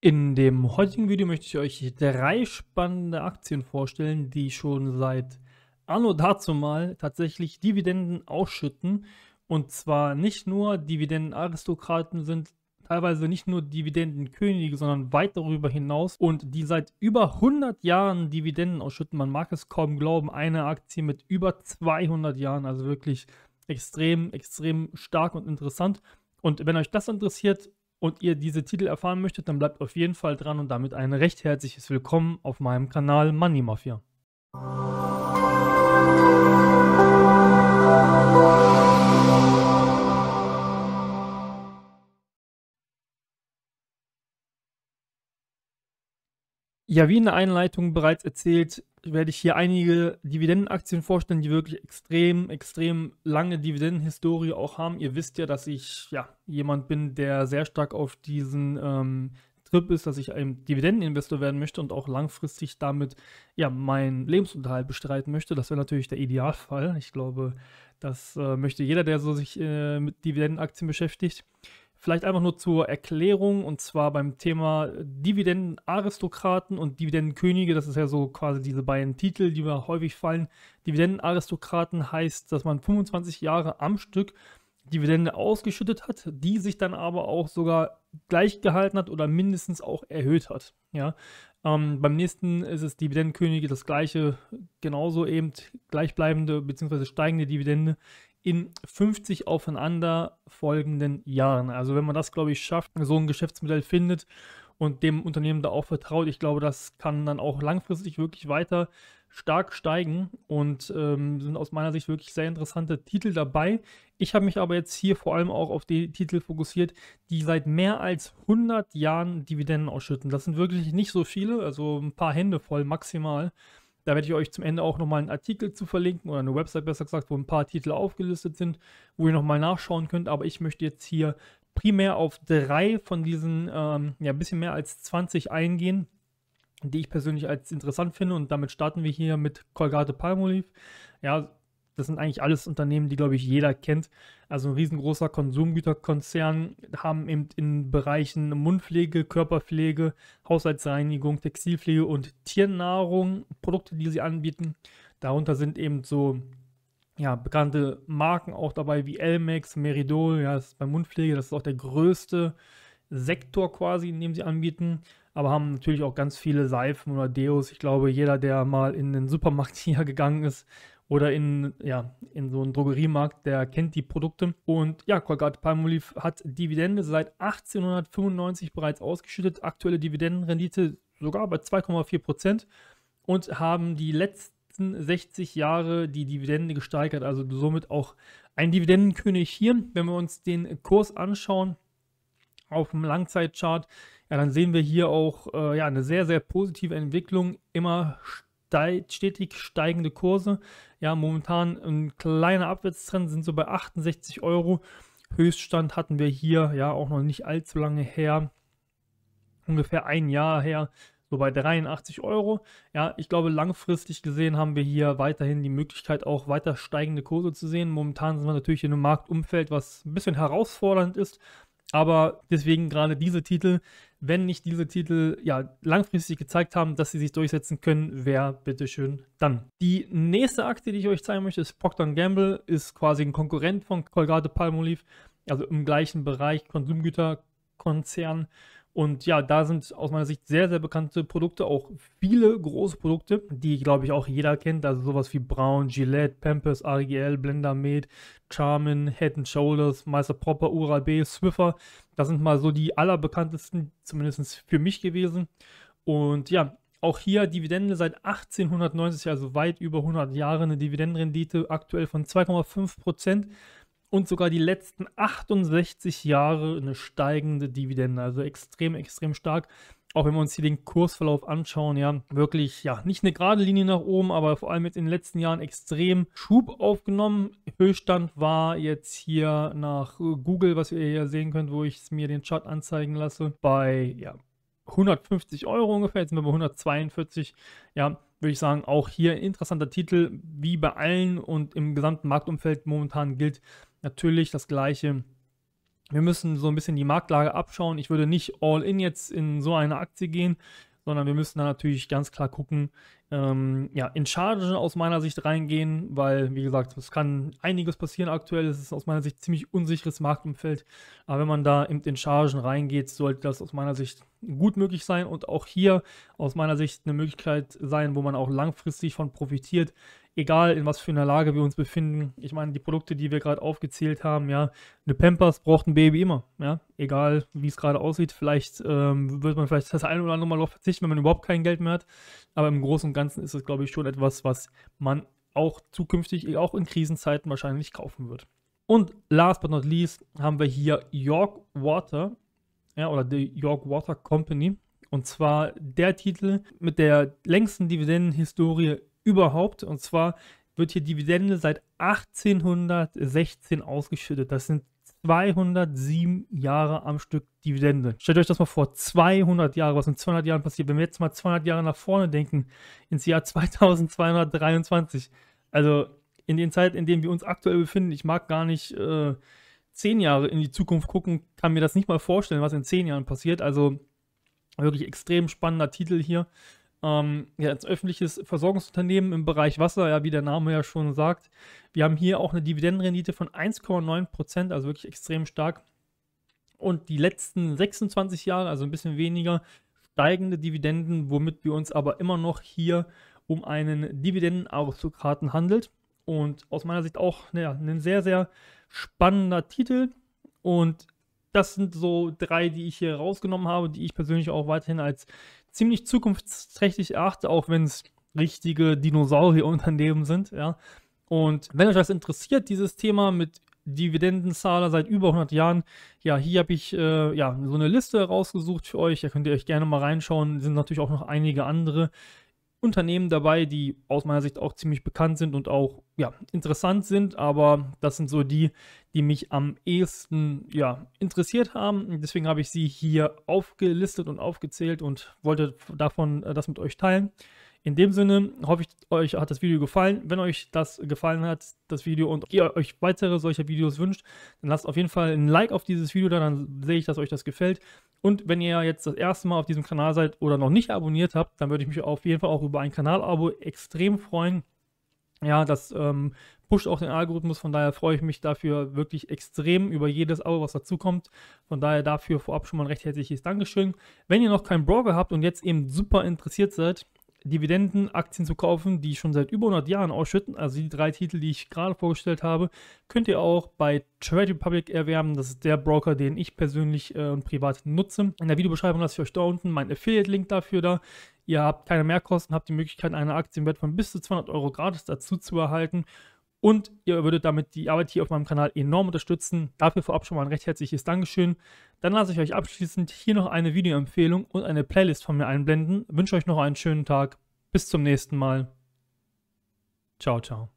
In dem heutigen Video möchte ich euch drei spannende Aktien vorstellen, die schon seit anno dazu mal tatsächlich Dividenden ausschütten. Und zwar nicht nur Dividendenaristokraten sind, teilweise nicht nur Dividendenkönige, sondern weit darüber hinaus und die seit über 100 Jahren Dividenden ausschütten. Man mag es kaum glauben, eine Aktie mit über 200 Jahren, also wirklich extrem, extrem stark und interessant. Und wenn euch das interessiert, und ihr diese Titel erfahren möchtet, dann bleibt auf jeden Fall dran und damit ein recht herzliches Willkommen auf meinem Kanal Money Mafia. Ja, wie in der Einleitung bereits erzählt, werde ich hier einige Dividendenaktien vorstellen, die wirklich extrem, extrem lange Dividendenhistorie auch haben. Ihr wisst ja, dass ich ja jemand bin, der sehr stark auf diesen ähm, Trip ist, dass ich ein Dividendeninvestor werden möchte und auch langfristig damit ja meinen Lebensunterhalt bestreiten möchte. Das wäre natürlich der Idealfall. Ich glaube, das äh, möchte jeder, der so sich äh, mit Dividendenaktien beschäftigt. Vielleicht einfach nur zur Erklärung und zwar beim Thema Dividendenaristokraten und Dividendenkönige. Das ist ja so quasi diese beiden Titel, die mir häufig fallen. Dividendenaristokraten heißt, dass man 25 Jahre am Stück Dividende ausgeschüttet hat, die sich dann aber auch sogar gleich gehalten hat oder mindestens auch erhöht hat. Ja? Ähm, beim nächsten ist es Dividendenkönige das gleiche, genauso eben gleichbleibende bzw. steigende Dividende in 50 aufeinander folgenden Jahren. Also wenn man das, glaube ich, schafft, so ein Geschäftsmodell findet und dem Unternehmen da auch vertraut, ich glaube, das kann dann auch langfristig wirklich weiter stark steigen und ähm, sind aus meiner Sicht wirklich sehr interessante Titel dabei. Ich habe mich aber jetzt hier vor allem auch auf die Titel fokussiert, die seit mehr als 100 Jahren Dividenden ausschütten. Das sind wirklich nicht so viele, also ein paar Hände voll maximal. Da werde ich euch zum Ende auch nochmal einen Artikel zu verlinken oder eine Website besser gesagt, wo ein paar Titel aufgelistet sind, wo ihr nochmal nachschauen könnt. Aber ich möchte jetzt hier primär auf drei von diesen, ähm, ja, ein bisschen mehr als 20 eingehen, die ich persönlich als interessant finde. Und damit starten wir hier mit Colgate Palmolive. Ja, das sind eigentlich alles Unternehmen, die, glaube ich, jeder kennt. Also ein riesengroßer Konsumgüterkonzern haben eben in Bereichen Mundpflege, Körperpflege, Haushaltsreinigung, Textilpflege und Tiernahrung Produkte, die sie anbieten. Darunter sind eben so ja, bekannte Marken auch dabei wie Elmex, Meridol, ja, das ist bei Mundpflege, das ist auch der größte Sektor quasi, in dem sie anbieten, aber haben natürlich auch ganz viele Seifen oder Deos. Ich glaube, jeder, der mal in den Supermarkt hier gegangen ist oder in, ja, in so einen Drogeriemarkt, der kennt die Produkte. Und ja, Colgate Palmolive hat Dividende seit 1895 bereits ausgeschüttet, aktuelle Dividendenrendite sogar bei 2,4 Prozent und haben die letzten 60 Jahre die Dividende gesteigert, also somit auch ein Dividendenkönig hier. Wenn wir uns den Kurs anschauen auf dem Langzeitchart, ja, dann sehen wir hier auch äh, ja, eine sehr, sehr positive Entwicklung, immer stärker stetig steigende Kurse. Ja, momentan ein kleiner Abwärtstrend, sind so bei 68 Euro. Höchststand hatten wir hier, ja, auch noch nicht allzu lange her, ungefähr ein Jahr her, so bei 83 Euro. Ja, ich glaube, langfristig gesehen haben wir hier weiterhin die Möglichkeit, auch weiter steigende Kurse zu sehen. Momentan sind wir natürlich in einem Marktumfeld, was ein bisschen herausfordernd ist, aber deswegen gerade diese Titel, wenn nicht diese Titel ja langfristig gezeigt haben, dass sie sich durchsetzen können, wer bitteschön dann? Die nächste Aktie, die ich euch zeigen möchte, ist Procter Gamble, ist quasi ein Konkurrent von Colgate Palmolive, also im gleichen Bereich Konsumgüterkonzern. Und ja, da sind aus meiner Sicht sehr, sehr bekannte Produkte, auch viele große Produkte, die, glaube ich, auch jeder kennt. Also sowas wie Braun, Gillette, Pampers, AGL, Blender Made, Charmin, Head Shoulders, Meister Proper, Ural B, Swiffer. Das sind mal so die allerbekanntesten, zumindest für mich gewesen. Und ja, auch hier Dividende seit 1890, also weit über 100 Jahre, eine Dividendenrendite aktuell von 2,5 Prozent und sogar die letzten 68 Jahre eine steigende Dividende. Also extrem, extrem stark. Auch wenn wir uns hier den Kursverlauf anschauen, ja, wirklich, ja, nicht eine gerade Linie nach oben, aber vor allem jetzt in den letzten Jahren extrem Schub aufgenommen. Höchststand war jetzt hier nach Google, was ihr hier sehen könnt, wo ich mir den Chart anzeigen lasse, bei, ja, 150 Euro ungefähr, jetzt sind wir bei 142, ja, würde ich sagen, auch hier interessanter Titel, wie bei allen und im gesamten Marktumfeld momentan gilt, natürlich das Gleiche. Wir müssen so ein bisschen die Marktlage abschauen. Ich würde nicht all in jetzt in so eine Aktie gehen, sondern wir müssen da natürlich ganz klar gucken, ähm, ja, in Chargen aus meiner Sicht reingehen, weil, wie gesagt, es kann einiges passieren aktuell. Es ist aus meiner Sicht ziemlich unsicheres Marktumfeld. Aber wenn man da in Chargen reingeht, sollte das aus meiner Sicht gut möglich sein und auch hier aus meiner Sicht eine Möglichkeit sein, wo man auch langfristig von profitiert, egal in was für einer Lage wir uns befinden. Ich meine, die Produkte, die wir gerade aufgezählt haben, ja, eine Pampers braucht ein Baby immer, ja, egal wie es gerade aussieht. Vielleicht ähm, wird man vielleicht das eine oder andere Mal darauf verzichten, wenn man überhaupt kein Geld mehr hat, aber im Großen und Ganzen ist es, glaube ich, schon etwas, was man auch zukünftig, auch in Krisenzeiten wahrscheinlich kaufen wird. Und last but not least haben wir hier York Water, ja, oder die York Water Company. Und zwar der Titel mit der längsten Dividendenhistorie überhaupt. Und zwar wird hier Dividende seit 1816 ausgeschüttet. Das sind 207 Jahre am Stück Dividende. Stellt euch das mal vor, 200 Jahre, was in 200 Jahren passiert. Wenn wir jetzt mal 200 Jahre nach vorne denken, ins Jahr 2223, also in den Zeit, in dem wir uns aktuell befinden, ich mag gar nicht äh, 10 Jahre in die Zukunft gucken, kann mir das nicht mal vorstellen, was in 10 Jahren passiert. Also wirklich extrem spannender Titel hier ähm, ja, als öffentliches Versorgungsunternehmen im Bereich Wasser, ja, wie der Name ja schon sagt. Wir haben hier auch eine Dividendenrendite von 1,9 Prozent, also wirklich extrem stark. Und die letzten 26 Jahre, also ein bisschen weniger, steigende Dividenden, womit wir uns aber immer noch hier um einen Dividendenaristokraten handelt. Und aus meiner Sicht auch naja, ein sehr, sehr spannender Titel. Und das sind so drei, die ich hier rausgenommen habe, die ich persönlich auch weiterhin als ziemlich zukunftsträchtig erachte, auch wenn es richtige Dinosaurierunternehmen sind. Ja. Und wenn euch das interessiert, dieses Thema mit Dividendenzahler seit über 100 Jahren, ja, hier habe ich äh, ja, so eine Liste rausgesucht für euch. Da könnt ihr euch gerne mal reinschauen. Sind natürlich auch noch einige andere Unternehmen dabei, die aus meiner Sicht auch ziemlich bekannt sind und auch ja, interessant sind, aber das sind so die, die mich am ehesten ja, interessiert haben. Deswegen habe ich sie hier aufgelistet und aufgezählt und wollte davon äh, das mit euch teilen. In dem Sinne hoffe ich, euch hat das Video gefallen. Wenn euch das gefallen hat, das Video und ihr euch weitere solcher Videos wünscht, dann lasst auf jeden Fall ein Like auf dieses Video da, dann sehe ich, dass euch das gefällt. Und wenn ihr jetzt das erste Mal auf diesem Kanal seid oder noch nicht abonniert habt, dann würde ich mich auf jeden Fall auch über ein Kanalabo extrem freuen. Ja, das ähm, pusht auch den Algorithmus, von daher freue ich mich dafür wirklich extrem über jedes Abo, was dazukommt. Von daher dafür vorab schon mal ein recht herzliches Dankeschön. Wenn ihr noch keinen Broker habt und jetzt eben super interessiert seid, Dividendenaktien zu kaufen, die schon seit über 100 Jahren ausschütten. Also die drei Titel, die ich gerade vorgestellt habe, könnt ihr auch bei Trade Republic erwerben. Das ist der Broker, den ich persönlich äh, und privat nutze. In der Videobeschreibung lasse ich euch da unten meinen Affiliate-Link dafür da. Ihr habt keine Mehrkosten, habt die Möglichkeit, eine Aktienwert von bis zu 200 Euro gratis dazu zu erhalten und ihr würdet damit die Arbeit hier auf meinem Kanal enorm unterstützen. Dafür vorab schon mal ein recht herzliches Dankeschön. Dann lasse ich euch abschließend hier noch eine Videoempfehlung und eine Playlist von mir einblenden. wünsche euch noch einen schönen Tag. Bis zum nächsten Mal. Ciao, ciao.